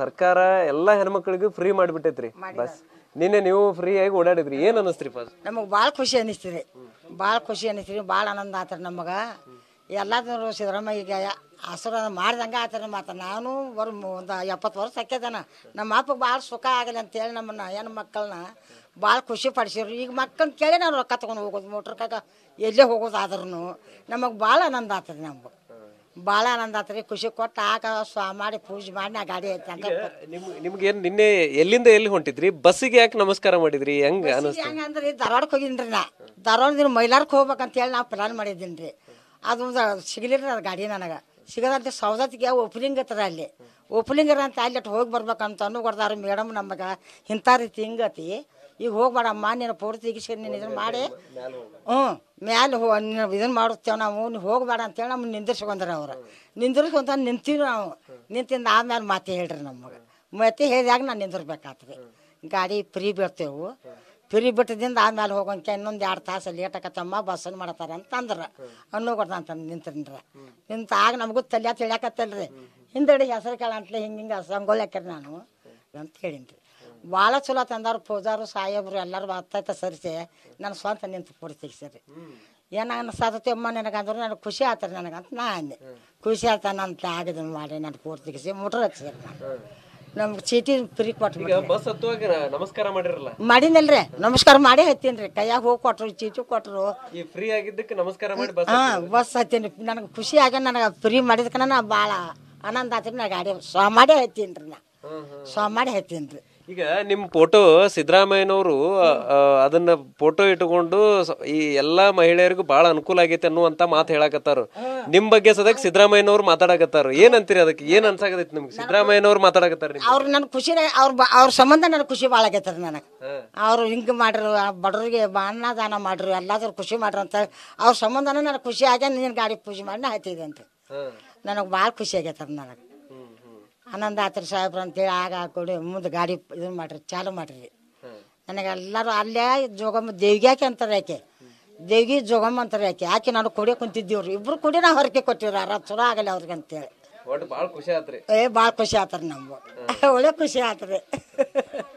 ಸರ್ಕಾರ ಎಲ್ಲಾ ಹೆಣ್ಮಕ್ಳಿಗೂ free ಮಾಡಿಬಿಟ್ಟೈತ್ರಿ bus ನಿನ್ನೆ ನೀವು ಫ್ರೀ ಆಗಿ ಓಡಾಡಿದ್ರಿ ಏನ್ ಅನಿಸ್ತ್ರಿ ಫಸ್ಟ್ ನಮಗೆ ಭಾಳ ಖುಷಿ ಅನ್ನಿಸ್ತೀರಿ ಭಾಳ ಖುಷಿ ಅನಿಸ್ತೀರಿ ಭಾಳ ಆನಂದ ಆತ ನಮಗೆ ಎಲ್ಲಾದ್ರು ಸಿದ್ದರಾಮಯ್ಯ ಈಗ ಆಶೀರ್ವಾದ ಮಾಡ್ದಂಗೆ ನಮ್ಮ ನಮ್ಮ ನಾನು ಬರ್ ಒಂದು ಎಪ್ಪತ್ತು ವರ್ಷ ಸಕ್ಕೇತನ ನಮ್ಮ ಅಪ್ಪ ಭಾಳ ಸುಖ ಆಗಲಿ ಅಂತೇಳಿ ನಮ್ಮನ್ನ ಹೆಣ್ಣು ಮಕ್ಕಳನ್ನ ಭಾಳ ಖುಷಿ ಪಡಿಸಿದ್ರು ಈಗ ಮಕ್ಕಳನ್ನ ಕೇಳಿ ನಾವು ರೊಕ್ಕ ತೊಗೊಂಡು ಹೋಗೋದು ಮೋಟ್ರ್ ಕಾಕ ಎಲ್ಲೇ ಹೋಗೋದು ನಮಗೆ ಭಾಳ ಆನಂದ ಆತದೆ ನಮ್ಗೆ ಭಾಳ ಆನಂದ ಆತು ರೀ ಖುಷಿ ಕೊಟ್ಟು ಆಗ ಸ್ವಾ ಮಾಡಿ ಪೂಜೆ ಮಾಡಿ ನಾ ಗಾಡಿ ಐತೆ ನಿಮ್ಗೆ ಏನ್ ನಿನ್ನೆ ಎಲ್ಲಿಂದ ಎಲ್ಲಿ ಹೊಂಟಿದ್ರಿ ಬಸ್ಸಿಗೆ ಯಾಕೆ ನಮಸ್ಕಾರ ಮಾಡಿದ್ರಿ ಹೆಂಗ್ ಅನಿಸ್ತು ಹೆಂಗಂದ್ರೆ ಅಂದ್ರೆ ಧಾರವಾಡಕ್ಕೆ ಹೋಗಿನ್ರಿ ನಾ ಧಾರವಾಡದಿಂದ ಮೈಲಾರಕ್ಕೆ ಹೋಗ್ಬೇಕಂತ ಹೇಳಿ ನಾವು ಪ್ಲಾನ್ ಮಾಡಿದ್ದೀನಿ ರೀ ಅದು ಸಿಗಲಿಲ್ಲ ಗಾಡಿ ನನಗೆ ಸಿಗದಂತ ಸೌದತ್ತಿಗೆ ಓಪನಿಂಗ್ ಅಲ್ಲಿ ಓಪನಿಂಗರ ಅಂತ ಅಲ್ಲಿ ಅಟ್ಟು ಹೋಗಿ ಬರ್ಬೇಕಂತ ಅನ್ಕೊಡ್ತಾರೆ ಮೇಡಮ್ ನಮಗೆ ಇಂಥ ರೀತಿ ಹಿಂಗತಿ ಈಗ ಹೋಗಿ ಮಾಡಮ್ಮ ನೀನು ಪೂರ್ತಿ ಈಗ ನೀನು ಇದನ್ನು ಮಾಡಿ ಹ್ಞೂ ಮ್ಯಾಲೆ ಹೋ ಇದನ್ನು ಮಾಡುತ್ತೇವೆ ನಾವು ನೀವು ಹೋಗಬೇಡ ಅಂತೇಳಿ ನಮ್ಮ ನಿಂದಿರ್ಸ್ಕೊಂಡ್ರೆ ಅವ್ರು ನಿಂದಿರ್ಸ್ಕೊಂತ ನಿಂತೀವಿ ನಾವು ನಿಂತಿಂದ ಆಮೇಲೆ ಮಾತೆ ಹೇಳ್ರಿ ನಮಗೆ ಮತ್ತೆ ಹೇಳಿದಾಗ ನಾನು ನಿಂದಿರ್ಬೇಕಾಗ್ತದೆ ಗಾಡಿ ಫ್ರೀ ಬೀಳ್ತೇವೆ ಫ್ರೀ ಬಿಟ್ಟದಿಂದ ಆಮೇಲೆ ಹೋಗೋಕೆ ಇನ್ನೊಂದು ಎರಡು ತಾಸು ಲೇಟ್ ಆಕತ್ತಮ್ಮ ಬಸ್ಸನ್ನು ಮಾಡ್ತಾರೆ ಅಂತ ಅಂದ್ರೆ ಅನ್ನೋ ಕೊಡ್ತಾ ಅಂತ ನಿಂತ ಆಗ ನಮಗೂ ತಲೆ ತಿಳಿಯಾಕತ್ತಲ್ರಿ ಹಿಂದಡಿ ಹೆಸರು ಕೇಳ ಅಂತಲೇ ಹಿಂಗೆ ಹಿಂಗೆ ಸಂಗೊಳ್ಳಿ ಹಾಕ್ಯಾರ ನಾನು ಅಂತ ಹೇಳಿನ್ರಿ ಭಾಳ ಚಲೋ ತಂದವ್ರು ಪೂಜಾರು ಸಾಯಬ್ರು ಎಲ್ಲರೂ ಬರ್ತೈತೆ ಸರಿಸಿ ನನ್ನ ಸ್ವಂತ ನಿಂತು ಕೊಡ್ತೀವಿ ಸರಿ ಏನಾಗ ಸತತಿ ಅಮ್ಮ ನನಗಂದ್ರೆ ನನಗೆ ಖುಷಿ ಆತರ ನನಗಂತ ನಾ ಅಂದೆ ಖುಷಿ ಆಯ್ತಾನಂತ ಆಗಿದ್ದನ್ನು ಮಾಡಿ ನಾನು ಪೂರ್ತಿಗಿಸಿ ಮುಟ್ರ ಹಚ್ಚಿದ್ರು ನಾನು ನಮ್ಗೆ ಚೀಟಿ ಫ್ರೀ ಕೊಟ್ಟು ಬಸ್ ನಮಸ್ಕಾರ ಮಾಡಿರಲ್ಲ ಮಾಡಿನಲ್ರಿ ನಮಸ್ಕಾರ ಮಾಡಿ ಹತ್ತೀನಿ ರೀ ಕೈಯಾಗ ಹೋಗಿ ಕೊಟ್ರು ಚೀಟಿ ಕೊಟ್ರು ಫ್ರೀ ಆಗಿದ್ದಕ್ಕೆ ನಮಸ್ಕಾರ ಮಾಡಿ ಬಸ್ ಹಾ ಬಸ್ ಹತ್ತೀನಿ ನನಗೆ ಖುಷಿ ಆಗ ನನಗೆ ಫ್ರೀ ಮಾಡಿದಕ್ಕೆ ನಾ ಭಾಳ ಆನಂದ ಆತ್ರಿ ನಾ ಗಾಡಿ ಸ್ವ ಮಾಡಿ ಹತ್ತೀನಿ ರೀ ನಾ ಸ್ವ ಮಾಡಿ ಹತ್ತೀನಿ ರೀ ಈಗ ನಿಮ್ ಫೋಟೋ ಸಿದ್ದರಾಮಯ್ಯನವರು ಅದನ್ನ ಫೋಟೋ ಇಟ್ಟುಕೊಂಡು ಈ ಎಲ್ಲಾ ಮಹಿಳೆಯರಿಗೂ ಬಹಳ ಅನುಕೂಲ ಆಗೈತೆ ಅನ್ನುವಂತ ಮಾತು ಹೇಳಾಕತ್ತಾರ ನಿಮ್ ಬಗ್ಗೆ ಸದಕ್ ಸಿದ್ದರಾಮಯ್ಯನವ್ರು ಮಾತಾಡಕತ್ತಾರ ಏನಂತೀರಿ ಅದಕ್ಕೆ ಏನ್ ಅನ್ಸಾಕತೈತಿ ನಿಮ್ಗೆ ಸಿದ್ದರಾಮಯ್ಯನವ್ರು ಮಾತಾಡಕತ್ತಾರ ಅವ್ರ ನನ್ ಖುಷಿ ಅವ್ರ ಅವ್ರ ಸಂಬಂಧ ನನ್ ಖುಷಿ ಭಾಳ ಆಗೈತದ ನನಗೆ ಅವ್ರು ಹಿಂಗ್ ಮಾಡ್ರು ಬಡವರಿಗೆ ಅನ್ನ ದಾನ ಮಾಡ್ರು ಎಲ್ಲಾದ್ರೂ ಖುಷಿ ಮಾಡ್ರು ಅಂತ ಅವ್ರ ಸಂಬಂಧನ ನನಗೆ ಖುಷಿ ಆಗ್ಯ ನಿನ್ನ ಗಾಡಿ ಖುಷಿ ಮಾಡಿ ಹಾಯ್ತಿದೆ ಅಂತ ನನಗೆ ಭಾಳ ಖುಷಿ ಆಗೈತದ ನನಗೆ ಆನಂದ ಆತ್ರಿ ಸಾಹೇಬ್ರು ಅಂತೇಳಿ ಆಗ ಕೊಡಿ ಮುಂದೆ ಗಾಡಿ ಇದು ಮಾಡ್ರಿ ಚಾಲು ಮಾಡ್ರಿ ನನಗೆ ಎಲ್ಲರೂ ಅಲ್ಲೇ ಜೋಗಮ್ಮ ದೇವಿಗೆ ಅಂತಾರೆ ಆಕೆ ದೇವಿಗೆ ಜೋಗಮ್ಮ ಅಂತಾರೆ ಆಕೆ ಆಕೆ ನಾನು ಕೊಡಿ ಕುಂತಿದ್ದೀವ್ರಿ ಇಬ್ರು ಕೂಡ ನಾವು ಹೊರಕೆ ಕೊಟ್ಟಿವ್ರಿ ಅರ ಚಲೋ ಆಗಲ್ಲ ಅವ್ರಿಗೆ ಅಂತೇಳಿ ಭಾಳ ಖುಷಿ ಆತ್ರಿ ಏ ಭಾಳ ಖುಷಿ ಆತ್ರಿ ನಮ್ಗೆ ಒಳ್ಳೆ ಖುಷಿ ಆತ್ರಿ